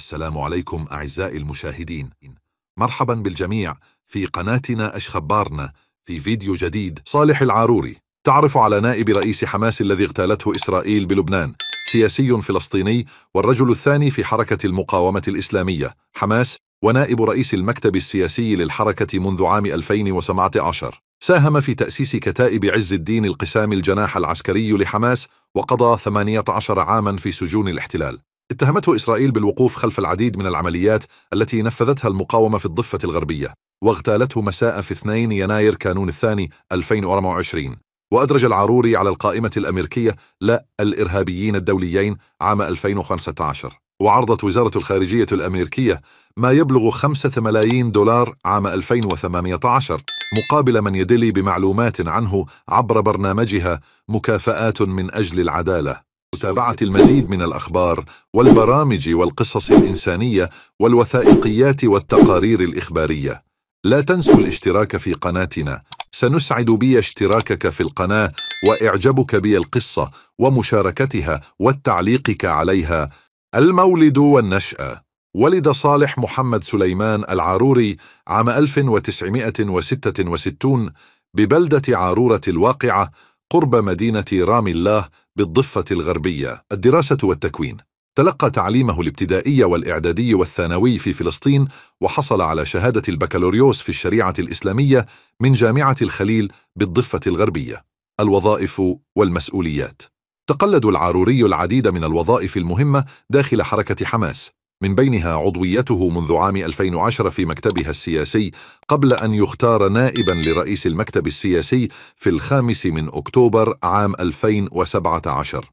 السلام عليكم أعزائي المشاهدين مرحبا بالجميع في قناتنا أشخبارنا في فيديو جديد صالح العاروري تعرف على نائب رئيس حماس الذي اغتالته إسرائيل بلبنان سياسي فلسطيني والرجل الثاني في حركة المقاومة الإسلامية حماس ونائب رئيس المكتب السياسي للحركة منذ عام 2017 ساهم في تأسيس كتائب عز الدين القسام الجناح العسكري لحماس وقضى 18 عاما في سجون الاحتلال اتهمته إسرائيل بالوقوف خلف العديد من العمليات التي نفذتها المقاومة في الضفة الغربية واغتالته مساء في 2 يناير كانون الثاني 2024 وأدرج العروري على القائمة الأمريكية لا الإرهابيين الدوليين عام 2015 وعرضت وزارة الخارجية الأمريكية ما يبلغ خمسة ملايين دولار عام 2018 مقابل من يدلي بمعلومات عنه عبر برنامجها مكافآت من أجل العدالة متابعة المزيد من الأخبار والبرامج والقصص الإنسانية والوثائقيات والتقارير الإخبارية لا تنسوا الاشتراك في قناتنا سنسعد بي اشتراكك في القناة وإعجابك بي القصة ومشاركتها وتعليقك عليها المولد والنشأة ولد صالح محمد سليمان العاروري عام 1966 ببلدة عارورة الواقعة قرب مدينة رام الله بالضفة الغربية الدراسة والتكوين تلقى تعليمه الابتدائي والإعدادي والثانوي في فلسطين وحصل على شهادة البكالوريوس في الشريعة الإسلامية من جامعة الخليل بالضفة الغربية الوظائف والمسؤوليات تقلد العاروري العديد من الوظائف المهمة داخل حركة حماس من بينها عضويته منذ عام 2010 في مكتبها السياسي قبل أن يختار نائبا لرئيس المكتب السياسي في الخامس من أكتوبر عام 2017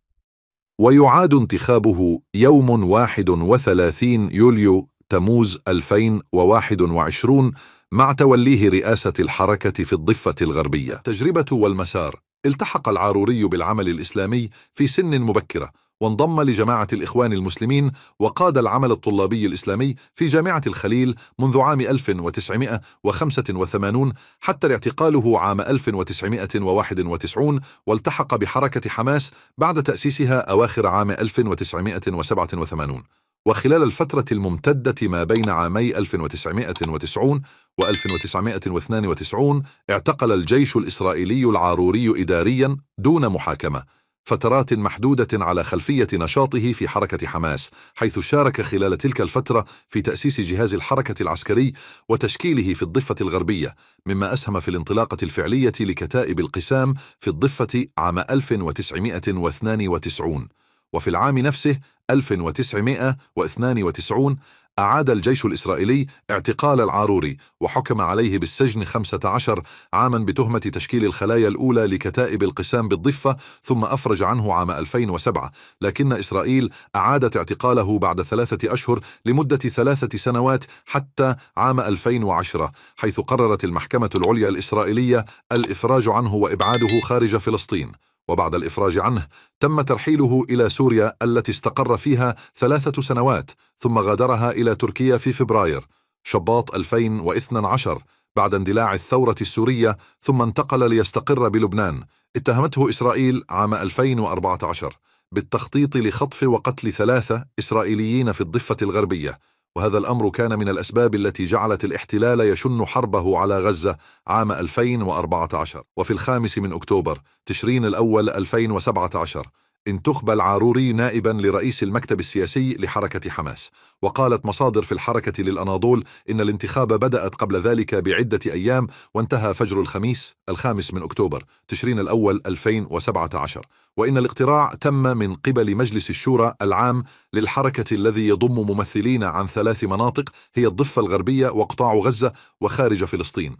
ويعاد انتخابه يوم 31 يوليو تموز 2021 مع توليه رئاسة الحركة في الضفة الغربية تجربة والمسار التحق العاروري بالعمل الإسلامي في سن مبكرة وانضم لجماعة الإخوان المسلمين وقاد العمل الطلابي الإسلامي في جامعة الخليل منذ عام 1985 حتى اعتقاله عام 1991 والتحق بحركة حماس بعد تأسيسها أواخر عام 1987 وخلال الفترة الممتدة ما بين عامي 1990 و 1992 اعتقل الجيش الإسرائيلي العاروري إداريا دون محاكمة فترات محدودة على خلفية نشاطه في حركة حماس حيث شارك خلال تلك الفترة في تأسيس جهاز الحركة العسكري وتشكيله في الضفة الغربية مما أسهم في الانطلاقة الفعلية لكتائب القسام في الضفة عام 1992 وفي العام نفسه 1992 أعاد الجيش الإسرائيلي اعتقال العاروري وحكم عليه بالسجن 15 عاما بتهمة تشكيل الخلايا الأولى لكتائب القسام بالضفة ثم أفرج عنه عام 2007 لكن إسرائيل أعادت اعتقاله بعد ثلاثة أشهر لمدة ثلاثة سنوات حتى عام 2010 حيث قررت المحكمة العليا الإسرائيلية الإفراج عنه وإبعاده خارج فلسطين وبعد الإفراج عنه تم ترحيله إلى سوريا التي استقر فيها ثلاثة سنوات ثم غادرها إلى تركيا في فبراير شباط 2012 بعد اندلاع الثورة السورية ثم انتقل ليستقر بلبنان اتهمته إسرائيل عام 2014 بالتخطيط لخطف وقتل ثلاثة إسرائيليين في الضفة الغربية وهذا الأمر كان من الأسباب التي جعلت الاحتلال يشن حربه على غزة عام 2014 وفي الخامس من أكتوبر تشرين الأول 2017 انتخب العاروري نائبا لرئيس المكتب السياسي لحركة حماس وقالت مصادر في الحركة للأناضول إن الانتخاب بدأت قبل ذلك بعدة أيام وانتهى فجر الخميس الخامس من أكتوبر تشرين الأول 2017 وإن الاقتراع تم من قبل مجلس الشورى العام للحركة الذي يضم ممثلين عن ثلاث مناطق هي الضفة الغربية وقطاع غزة وخارج فلسطين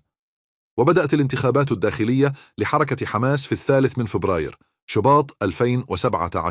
وبدأت الانتخابات الداخلية لحركة حماس في الثالث من فبراير شباط 2017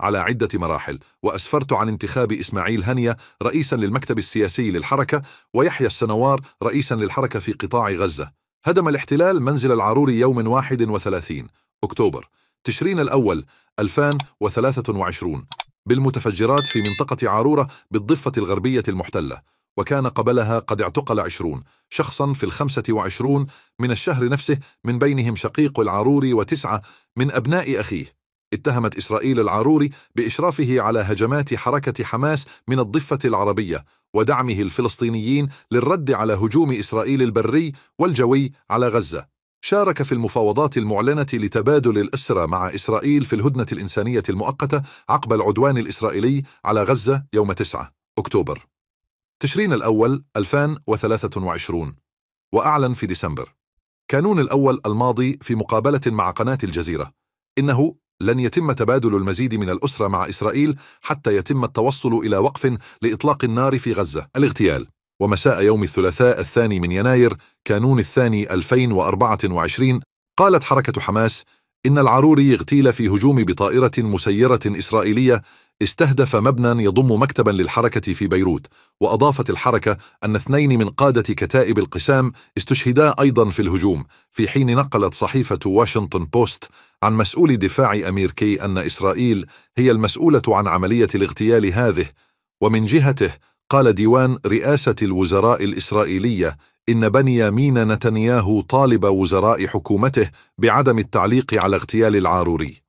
على عدة مراحل وأسفرت عن انتخاب إسماعيل هنية رئيسا للمكتب السياسي للحركة ويحيى السنوار رئيسا للحركة في قطاع غزة هدم الاحتلال منزل العروري يوم 31 أكتوبر تشرين الأول 2023 بالمتفجرات في منطقة عارورة بالضفة الغربية المحتلة وكان قبلها قد اعتقل عشرون شخصا في الخمسة وعشرون من الشهر نفسه من بينهم شقيق العروري وتسعة من أبناء أخيه اتهمت إسرائيل العروري بإشرافه على هجمات حركة حماس من الضفة العربية ودعمه الفلسطينيين للرد على هجوم إسرائيل البري والجوي على غزة شارك في المفاوضات المعلنة لتبادل الأسرى مع إسرائيل في الهدنة الإنسانية المؤقتة عقب العدوان الإسرائيلي على غزة يوم 9 أكتوبر تشرين الأول 2023 وأعلن في ديسمبر كانون الأول الماضي في مقابلة مع قناة الجزيرة إنه لن يتم تبادل المزيد من الأسرة مع إسرائيل حتى يتم التوصل إلى وقف لإطلاق النار في غزة الاغتيال ومساء يوم الثلاثاء الثاني من يناير كانون الثاني 2024 قالت حركة حماس إن العروري اغتيل في هجوم بطائرة مسيرة إسرائيلية استهدف مبنى يضم مكتبا للحركة في بيروت وأضافت الحركة أن اثنين من قادة كتائب القسام استشهدا أيضا في الهجوم في حين نقلت صحيفة واشنطن بوست عن مسؤول دفاع أميركي أن إسرائيل هي المسؤولة عن عملية الاغتيال هذه ومن جهته قال ديوان رئاسة الوزراء الإسرائيلية إن بنيامين نتنياهو طالب وزراء حكومته بعدم التعليق على اغتيال العاروري